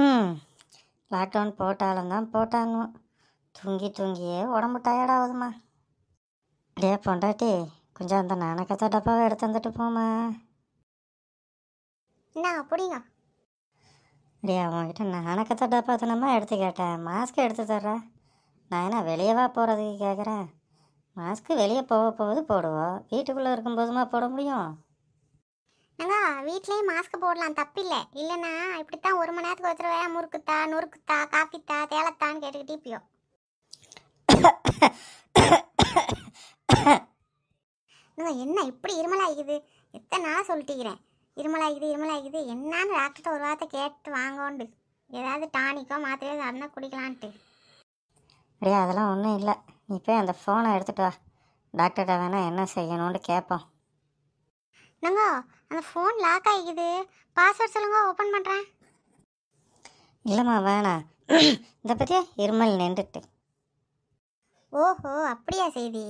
ம் லாக்டவுன் போட்டாலும் தான் போட்டாங்க தூங்கி தூங்கியே உடம்பு டயர்டாகுதுமா டே பொண்டாட்டி கொஞ்சம் அந்த நாணக்கத்தை டப்பாவை எடுத்து வந்துட்டு போமா என்ன அப்படிங்க டே அவங்ககிட்ட நாணக்கத்தை டப்பா தினமா எடுத்து கேட்டேன் மாஸ்க் எடுத்து தர்றேன் நான் என்ன வெளியேவா போகிறதுக்கு கேட்குறேன் மாஸ்க்கு வெளியே போக போகுது போடுவோம் வீட்டுக்குள்ளே இருக்கும்போதுமா போட முடியும் நாங்க வீட்லயே மாஸ்க் போடலாம் தப்பில்லை இப்படி தான் ஒரு மணி நேரத்துக்கு ஒருத்தரவை முறுக்குத்தா நொறுக்குத்தா காஃபித்தா தேலத்தான்னு கேட்டுக்கிட்டே இப்பயோ நீங்க என்ன இப்படி இருமலாகிக்குது எத்தனை நாள் சொல்லிட்டுக்கிறேன் இருமலாகிக்குது இருமலாகிக்குது என்னான்னு டாக்டர்கிட்ட ஒரு வார்த்தை கேட்டு வாங்கோண்டு ஏதாவது டானிக்கோ மாத்திரையோ அண்ணா குடிக்கலான்ட்டு அப்படியே அதெல்லாம் ஒன்றும் இல்லை நீ போய் அந்த ஃபோனை எடுத்துகிட்டு வா டாக்டர்கிட்ட வேணால் என்ன செய்யணும்னு கேட்போம் நங்கோ அந்த ஃபோன் லாக் ஆகிக்குது பாஸ்வேர்ட் சொல்லுங்க ஓப்பன் பண்ணுறேன் இல்லைம்மா வேணாம் இதை பற்றியா இருமல் நின்றுட்டு ஓஹோ அப்படியா செய்தி